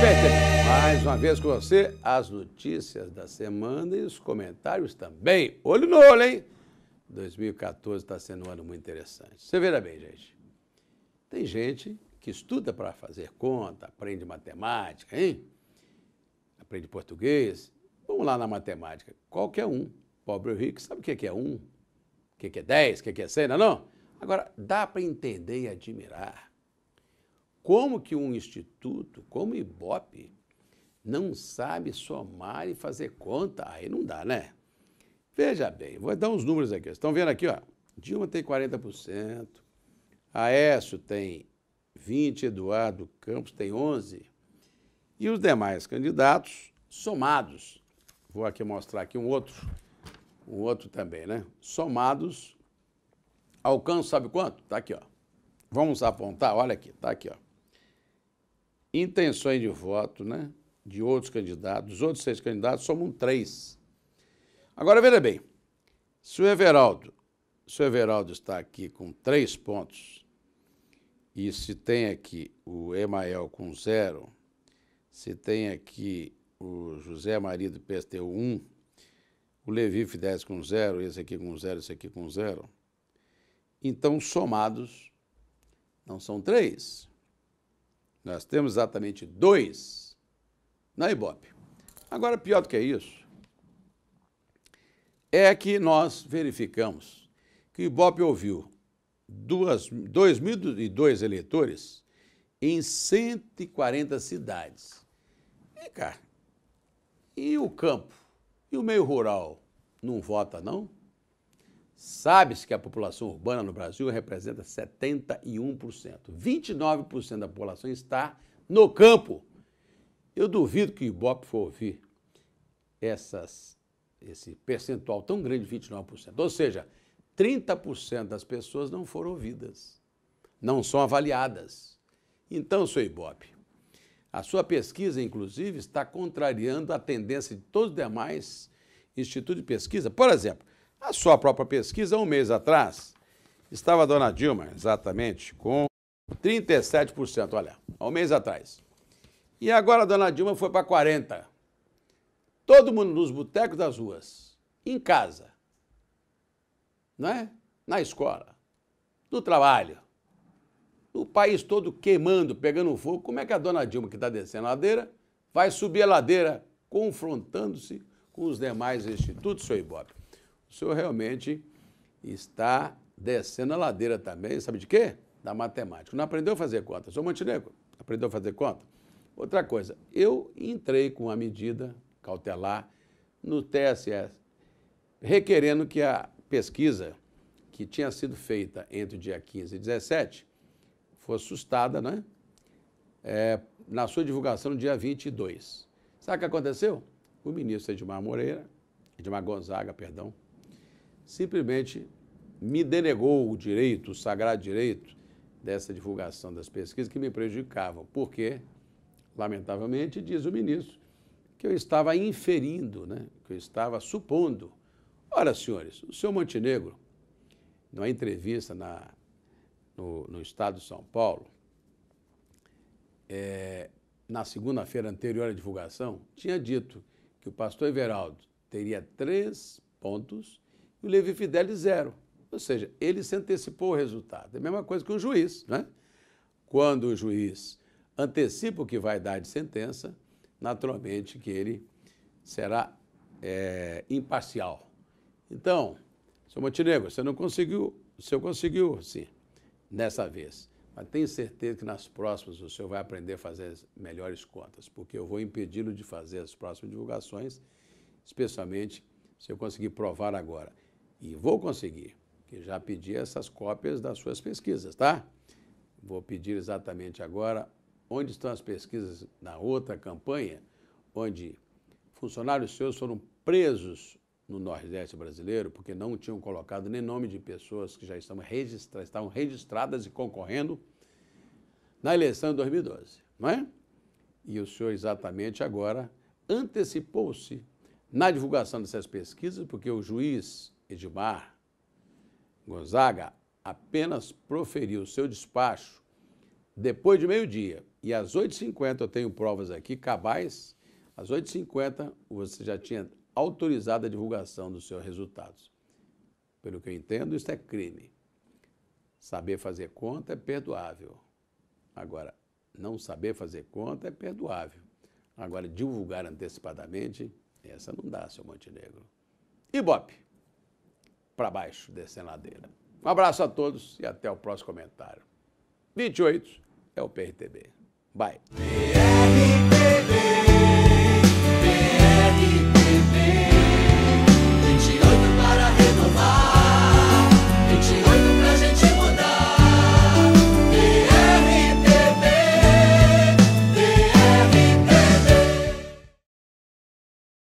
Peter. Mais uma vez com você, as notícias da semana e os comentários também. Olho no olho, hein? 2014 está sendo um ano muito interessante. Você veja bem, gente. Tem gente que estuda para fazer conta, aprende matemática, hein? Aprende português. Vamos lá na matemática. Qualquer um, pobre ou rico, sabe o que é um? O que é dez? O que é cem? Não, é não? Agora, dá para entender e admirar como que um instituto, como o Ibope, não sabe somar e fazer conta? Aí não dá, né? Veja bem, vou dar uns números aqui. Vocês estão vendo aqui, ó. Dilma tem 40%, Aécio tem 20%, Eduardo Campos tem 11%. E os demais candidatos somados. Vou aqui mostrar aqui um outro, um outro também, né? Somados, alcanço sabe quanto? Tá aqui, ó. Vamos apontar, olha aqui, tá aqui, ó intenções de voto né, de outros candidatos, dos outros seis candidatos, somam três. Agora, veja bem, se o Everaldo, se o Everaldo está aqui com três pontos, e se tem aqui o Emael com zero, se tem aqui o José Maria do PSTU 1, o Levi Fidesz com zero, esse aqui com zero, esse aqui com zero, então somados não são três, nós temos exatamente dois na Ibope. Agora, pior do que isso, é que nós verificamos que o Ibope ouviu 2.002 eleitores em 140 cidades. Vem cá, e o campo? E o meio rural não vota, não? Sabe-se que a população urbana no Brasil representa 71%. 29% da população está no campo. Eu duvido que o Ibope for ouvir essas, esse percentual tão grande de 29%. Ou seja, 30% das pessoas não foram ouvidas, não são avaliadas. Então, seu Ibope, a sua pesquisa, inclusive, está contrariando a tendência de todos os demais institutos de pesquisa. Por exemplo, a sua própria pesquisa, um mês atrás, estava a dona Dilma, exatamente, com 37%, olha, há um mês atrás. E agora a dona Dilma foi para 40%. Todo mundo nos botecos das ruas, em casa, né? na escola, no trabalho, o país todo queimando, pegando fogo. Como é que a dona Dilma, que está descendo a ladeira, vai subir a ladeira, confrontando-se com os demais institutos, seu Ibope? o senhor realmente está descendo a ladeira também, sabe de quê? Da matemática. Não aprendeu a fazer conta. Sou Montenegro, aprendeu a fazer conta? Outra coisa, eu entrei com a medida cautelar no TSE, requerendo que a pesquisa que tinha sido feita entre o dia 15 e 17 fosse sustada, né? É, na sua divulgação no dia 22. Sabe o que aconteceu? O ministro Edmar Moreira, Edmar Gonzaga, perdão, simplesmente me denegou o direito, o sagrado direito dessa divulgação das pesquisas que me prejudicavam, porque, lamentavelmente, diz o ministro, que eu estava inferindo, né? que eu estava supondo. Ora, senhores, o senhor Montenegro, numa entrevista na, no, no Estado de São Paulo, é, na segunda-feira anterior à divulgação, tinha dito que o pastor Everaldo teria três pontos o Levi Fidelis zero. Ou seja, ele se antecipou o resultado. É a mesma coisa que o juiz, né? Quando o juiz antecipa o que vai dar de sentença, naturalmente que ele será é, imparcial. Então, seu Montenegro, você não conseguiu, o senhor conseguiu, sim, nessa vez. Mas tenho certeza que nas próximas o senhor vai aprender a fazer as melhores contas, porque eu vou impedi-lo de fazer as próximas divulgações, especialmente se eu conseguir provar agora. E vou conseguir, que já pedi essas cópias das suas pesquisas, tá? Vou pedir exatamente agora onde estão as pesquisas na outra campanha, onde funcionários seus foram presos no Nordeste brasileiro porque não tinham colocado nem nome de pessoas que já estavam, registra estavam registradas e concorrendo na eleição de 2012, não é? E o senhor exatamente agora antecipou-se na divulgação dessas pesquisas, porque o juiz Edmar Gonzaga apenas proferiu seu despacho depois de meio-dia. E às 8h50, eu tenho provas aqui, cabais, às 8h50 você já tinha autorizado a divulgação dos seus resultados. Pelo que eu entendo, isso é crime. Saber fazer conta é perdoável. Agora, não saber fazer conta é perdoável. Agora, divulgar antecipadamente, essa não dá, seu Montenegro. Ibope para baixo, descendo a ladeira. Um abraço a todos e até o próximo comentário. 28 é o PRTB. Bye.